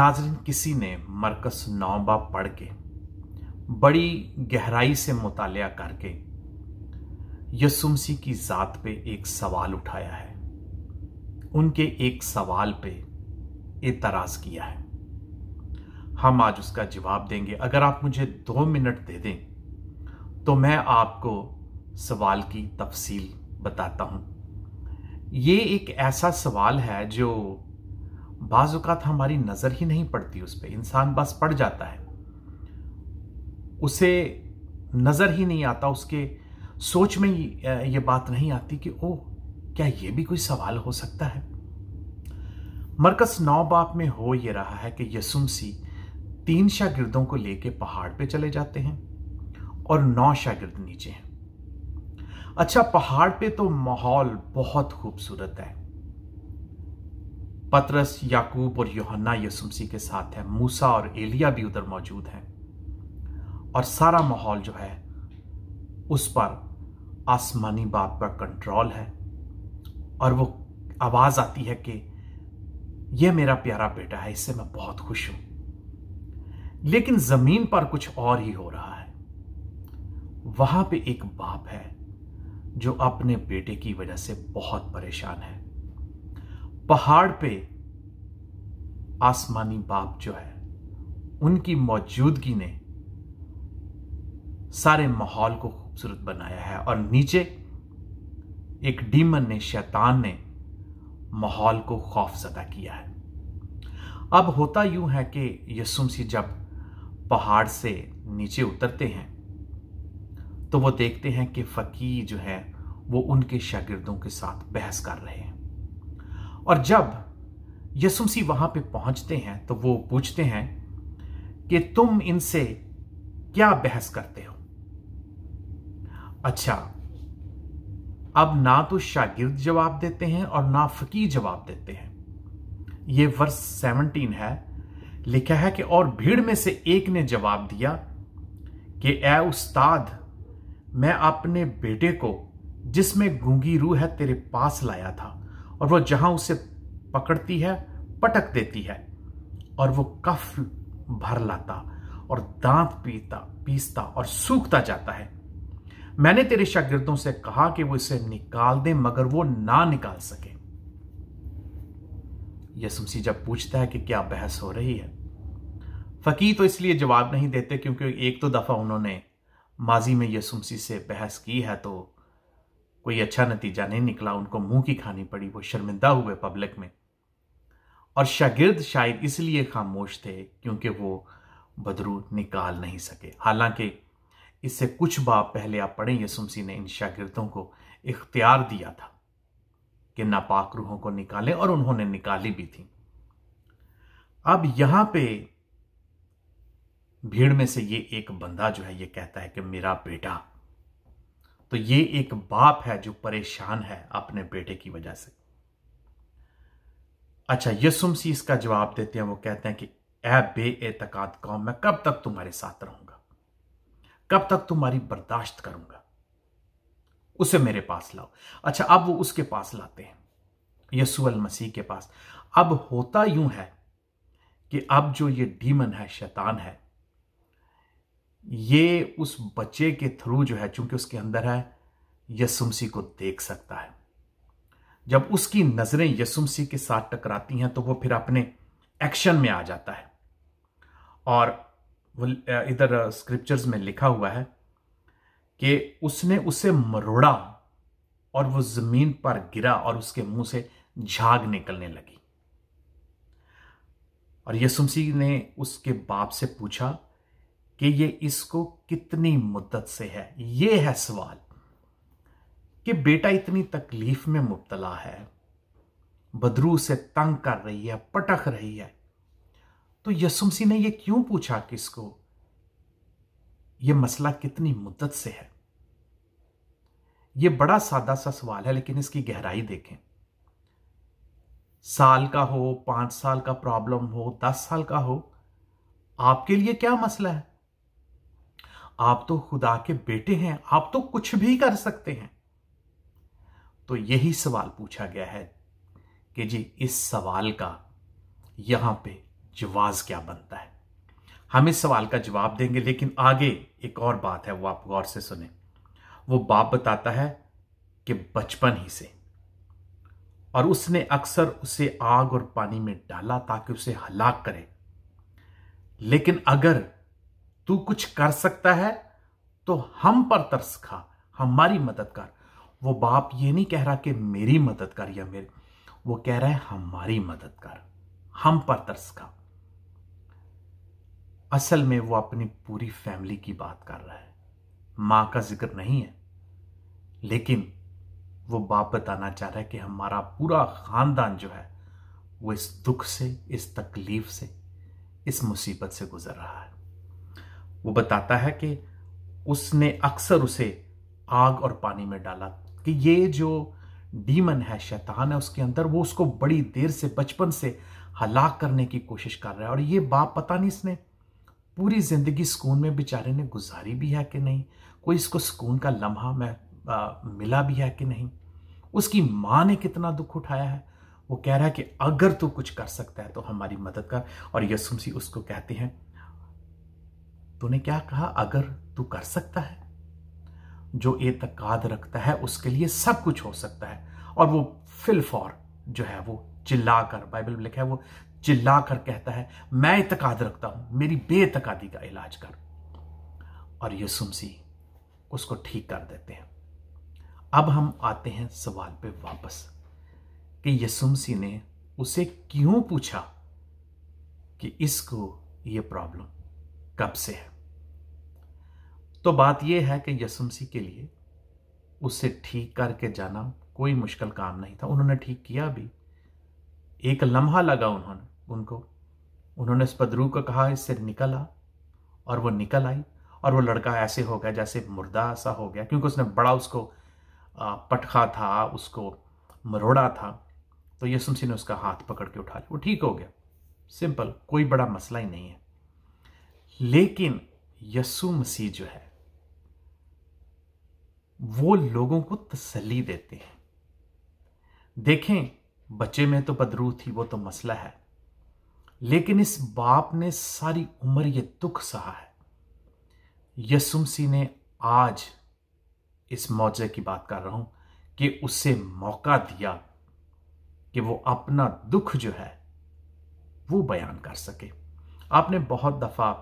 नाजरीन किसी ने मरकस नौबा पढ़ के बड़ी गहराई से मुताल करके यसुमसी की ज़ात पे एक सवाल उठाया है उनके एक सवाल पे एतराज़ किया है हम आज उसका जवाब देंगे अगर आप मुझे दो मिनट दे दें तो मैं आपको सवाल की तफसील बताता हूं ये एक ऐसा सवाल है जो बाजुकात हमारी नज़र ही नहीं पड़ती उस पर इंसान बस पड़ जाता है उसे नज़र ही नहीं आता उसके सोच में ये बात नहीं आती कि ओ क्या ये भी कोई सवाल हो सकता है मरकस नौ बाप में हो ये रहा है कि यसुमसी तीन शागिर्दों को लेके पहाड़ पे चले जाते हैं और नौ शागिर्द नीचे हैं अच्छा पहाड़ पे तो माहौल बहुत खूबसूरत है पतरस याकूब और योहन्ना यसुमसी के साथ है मूसा और एलिया भी उधर मौजूद हैं और सारा माहौल जो है उस पर आसमानी बाप पर कंट्रोल है और वो आवाज़ आती है कि यह मेरा प्यारा बेटा है इससे मैं बहुत खुश हूं लेकिन ज़मीन पर कुछ और ही हो रहा है वहां पे एक बाप है जो अपने बेटे की वजह से बहुत परेशान है पहाड़ पे आसमानी बाप जो है उनकी मौजूदगी ने सारे माहौल को खूबसूरत बनाया है और नीचे एक डीमन ने शैतान ने माहौल को खौफ सदा किया है अब होता यूं है कि यसुम सी जब पहाड़ से नीचे उतरते हैं तो वो देखते हैं कि फकीर जो है वो उनके शागिर्दों के साथ बहस कर रहे हैं और जब यसुमसी वहां पे पहुंचते हैं तो वो पूछते हैं कि तुम इनसे क्या बहस करते हो अच्छा अब ना तो शागिर्द जवाब देते हैं और ना फकीर जवाब देते हैं ये वर्ष सेवनटीन है लिखा है कि और भीड़ में से एक ने जवाब दिया कि ए उस्ताद मैं अपने बेटे को जिसमें गूंगी रूह है तेरे पास लाया था और वो जहां उसे पकड़ती है पटक देती है और वो कफ भर लाता और दांत पीता पीसता और सूखता जाता है मैंने तेरे शागिर्दों से कहा कि वो इसे निकाल दे मगर वो ना निकाल सके यसुमसी जब पूछता है कि क्या बहस हो रही है फकी तो इसलिए जवाब नहीं देते क्योंकि एक तो दफा उन्होंने माजी में यसुमसी से बहस की है तो कोई अच्छा नतीजा नहीं निकला उनको मुंह की खानी पड़ी वो शर्मिंदा हुए पब्लिक में और शागिर्द शायद इसलिए खामोश थे क्योंकि वो बदरू निकाल नहीं सके हालांकि इससे कुछ बाप पहले आप पढ़ें यसुमसी ने इन शागिर्दों को इख्तियार दिया था कि नापाक रूहों को निकालें और उन्होंने निकाली भी थी अब यहां पे भीड़ में से ये एक बंदा जो है ये कहता है कि मेरा बेटा तो ये एक बाप है जो परेशान है अपने बेटे की वजह से अच्छा यसुम सी इसका जवाब देते हैं वो कहते हैं कि ए बे एतकाद कौम मैं कब तक तुम्हारे साथ रहूंगा कब तक तुम्हारी बर्दाश्त करूंगा उसे मेरे पास लाओ अच्छा अब वो उसके पास लाते हैं यसु अल मसीह के पास अब होता यूं है कि अब जो ये डीमन है शैतान है ये उस बच्चे के थ्रू जो है चूंकि उसके अंदर है यसुमसी को देख सकता है जब उसकी नजरें यसुमसी के साथ टकराती हैं तो वो फिर अपने एक्शन में आ जाता है और इधर स्क्रिप्चर्स में लिखा हुआ है कि उसने उसे मरोड़ा और वो जमीन पर गिरा और उसके मुंह से झाग निकलने लगी और यसुमसी ने उसके बाप से पूछा कि ये इसको कितनी मुद्दत से है ये है सवाल कि बेटा इतनी तकलीफ में मुबतला है बदरू से तंग कर रही है पटक रही है तो यसुमसी ने यह क्यों पूछा किसको यह मसला कितनी मुद्दत से है यह बड़ा सादा सा सवाल है लेकिन इसकी गहराई देखें साल का हो पांच साल का प्रॉब्लम हो दस साल का हो आपके लिए क्या मसला है आप तो खुदा के बेटे हैं आप तो कुछ भी कर सकते हैं तो यही सवाल पूछा गया है कि जी इस सवाल का यहां पे जवाब क्या बनता है हम इस सवाल का जवाब देंगे लेकिन आगे एक और बात है वो आप गौर से सुने वो बाप बताता है कि बचपन ही से और उसने अक्सर उसे आग और पानी में डाला ताकि उसे हलाक करे लेकिन अगर तू कुछ कर सकता है तो हम पर तरस खा हमारी मदद कर वो बाप ये नहीं कह रहा कि मेरी मदद कर या मेरे वो कह रहा है हमारी मदद कर हम पर तरस खा असल में वो अपनी पूरी फैमिली की बात कर रहा है मां का जिक्र नहीं है लेकिन वो बाप बताना चाह रहा है कि हमारा पूरा खानदान जो है वो इस दुख से इस तकलीफ से इस मुसीबत से गुजर रहा है वो बताता है कि उसने अक्सर उसे आग और पानी में डाला कि ये जो डीमन है शैतान है उसके अंदर वो उसको बड़ी देर से बचपन से हलाक करने की कोशिश कर रहा है और ये बाप पता नहीं इसने पूरी ज़िंदगी सुकून में बेचारे ने गुजारी भी है कि नहीं कोई इसको सुकून का लम्हा में आ, मिला भी है कि नहीं उसकी माँ ने कितना दुख उठाया है वो कह रहा है कि अगर तू कुछ कर सकता है तो हमारी मदद कर और यसुमसी उसको कहते हैं तूने क्या कहा अगर तू कर सकता है जो एतकाद रखता है उसके लिए सब कुछ हो सकता है और वो फिलफॉर जो है वो चिल्ला कर बाइबल में लिखा है वो चिल्ला कर कहता है मैं इतकाद रखता हूं मेरी बेतकादी का इलाज कर और ये सुमसी उसको ठीक कर देते हैं अब हम आते हैं सवाल पे वापस कि यसुमसी ने उसे क्यों पूछा कि इसको ये प्रॉब्लम कब से है तो बात यह है कि यसम सी के लिए उससे ठीक करके जाना कोई मुश्किल काम नहीं था उन्होंने ठीक किया भी एक लम्हा लगा उन्होंने उनको उन्होंने इस पदरू को कहा इससे निकल आ और वो निकल आई और वो लड़का ऐसे हो गया जैसे मुर्दा सा हो गया क्योंकि उसने बड़ा उसको पटखा था उसको मरोड़ा था तो यसुमसी ने उसका हाथ पकड़ के उठा लिया वो ठीक हो गया सिंपल कोई बड़ा मसला ही नहीं है लेकिन यसु मसीह जो है वो लोगों को तसली देते हैं देखें बच्चे में तो बदरू थी वो तो मसला है लेकिन इस बाप ने सारी उम्र ये दुख सहा है सी ने आज इस मौजे की बात कर रहा हूं कि उसे मौका दिया कि वो अपना दुख जो है वो बयान कर सके आपने बहुत दफा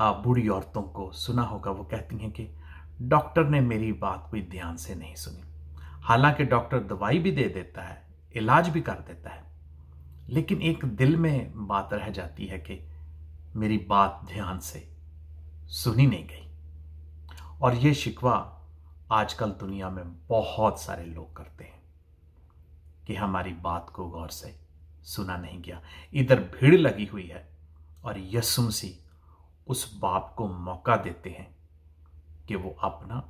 आप बूढ़ी औरतों को सुना होगा वो कहती हैं कि डॉक्टर ने मेरी बात कोई ध्यान से नहीं सुनी हालांकि डॉक्टर दवाई भी दे देता है इलाज भी कर देता है लेकिन एक दिल में बात रह जाती है कि मेरी बात ध्यान से सुनी नहीं गई और ये शिकवा आजकल दुनिया में बहुत सारे लोग करते हैं कि हमारी बात को गौर से सुना नहीं गया इधर भीड़ लगी हुई है और यसुमसी उस बाप को मौका देते हैं कि वो अपना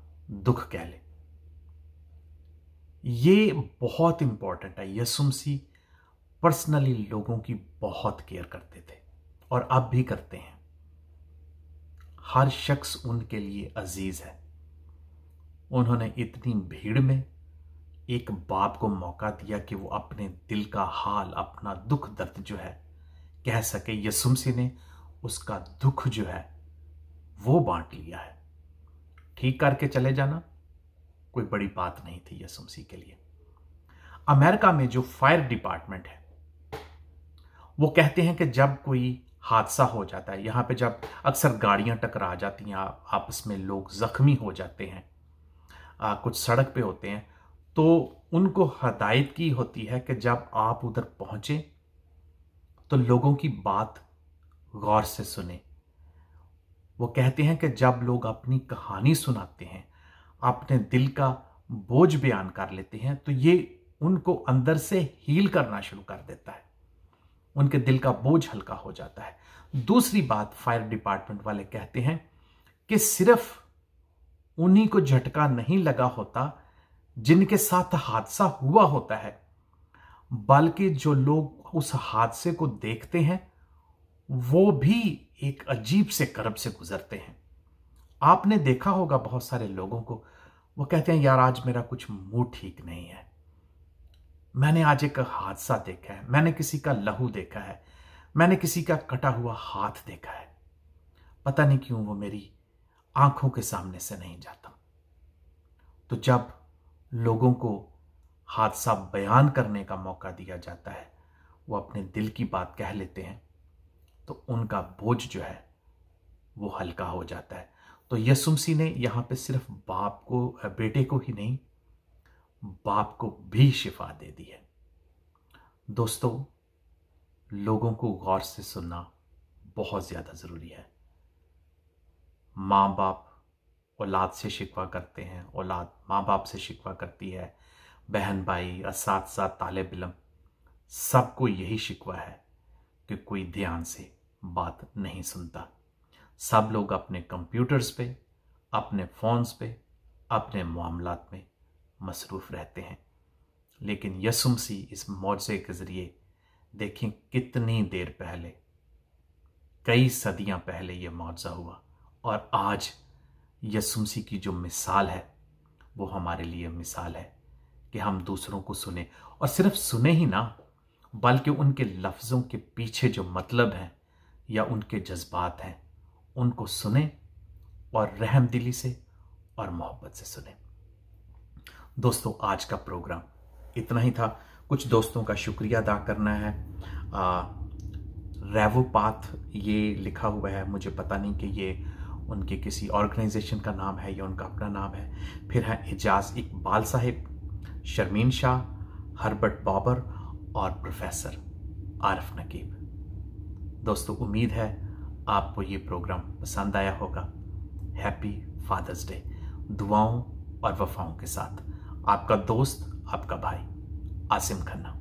दुख कह ले ये बहुत इंपॉर्टेंट है यसुमसी पर्सनली लोगों की बहुत केयर करते थे और अब भी करते हैं हर शख्स उनके लिए अजीज है उन्होंने इतनी भीड़ में एक बाप को मौका दिया कि वो अपने दिल का हाल अपना दुख दर्द जो है कह सके यसुमसी ने उसका दुख जो है वो बांट लिया है ठीक करके चले जाना कोई बड़ी बात नहीं थी यसुम के लिए अमेरिका में जो फायर डिपार्टमेंट है वो कहते हैं कि जब कोई हादसा हो जाता है यहां पे जब अक्सर गाड़ियां टकरा जाती हैं आपस में लोग ज़ख्मी हो जाते हैं आ, कुछ सड़क पे होते हैं तो उनको हदायत की होती है कि जब आप उधर पहुंचे तो लोगों की बात गौर से सुने वो कहते हैं कि जब लोग अपनी कहानी सुनाते हैं अपने दिल का बोझ बयान कर लेते हैं तो ये उनको अंदर से हील करना शुरू कर देता है उनके दिल का बोझ हल्का हो जाता है दूसरी बात फायर डिपार्टमेंट वाले कहते हैं कि सिर्फ उन्हीं को झटका नहीं लगा होता जिनके साथ हादसा हुआ होता है बल्कि जो लोग उस हादसे को देखते हैं वो भी एक अजीब से करब से गुजरते हैं आपने देखा होगा बहुत सारे लोगों को वो कहते हैं यार आज मेरा कुछ मूड ठीक नहीं है मैंने आज एक हादसा देखा है मैंने किसी का लहू देखा है मैंने किसी का कटा हुआ हाथ देखा है पता नहीं क्यों वो मेरी आंखों के सामने से नहीं जाता तो जब लोगों को हादसा बयान करने का मौका दिया जाता है वो अपने दिल की बात कह लेते हैं तो उनका बोझ जो है वो हल्का हो जाता है तो यसुमसी ने यहां पे सिर्फ बाप को बेटे को ही नहीं बाप को भी शिफा दे दी है दोस्तों लोगों को गौर से सुनना बहुत ज़्यादा ज़रूरी है माँ बाप औलाद से शिकवा करते हैं औलाद माँ बाप से शिकवा करती है बहन भाई साथ साथ तालब सबको यही शिकवा है कि कोई ध्यान से बात नहीं सुनता सब लोग अपने कंप्यूटर्स पे अपने फ़ोन्स पे अपने मामलात में मसरूफ़ रहते हैं लेकिन यसुम सी इस मुआवजे के ज़रिए देखें कितनी देर पहले कई सदियां पहले यह मुआवजा हुआ और आज यसुमसी की जो मिसाल है वो हमारे लिए मिसाल है कि हम दूसरों को सुने और सिर्फ सुने ही ना बल्कि उनके लफ्ज़ों के पीछे जो मतलब हैं या उनके जज्बात हैं उनको सुने और रहम दिली से और मोहब्बत से सुने दोस्तों आज का प्रोग्राम इतना ही था कुछ दोस्तों का शुक्रिया अदा करना है आ, रेवो पाथ ये लिखा हुआ है मुझे पता नहीं कि ये उनके किसी ऑर्गेनाइजेशन का नाम है या उनका अपना नाम है फिर हैं एजाज इकबाल साहिब शर्मीन शाह हर्बर्ट बाबर और प्रोफेसर आरफ नकीब दोस्तों उम्मीद है आपको ये प्रोग्राम पसंद आया होगा हैप्पी फादर्स डे दुआओं और वफाओं के साथ आपका दोस्त आपका भाई आसिम खन्ना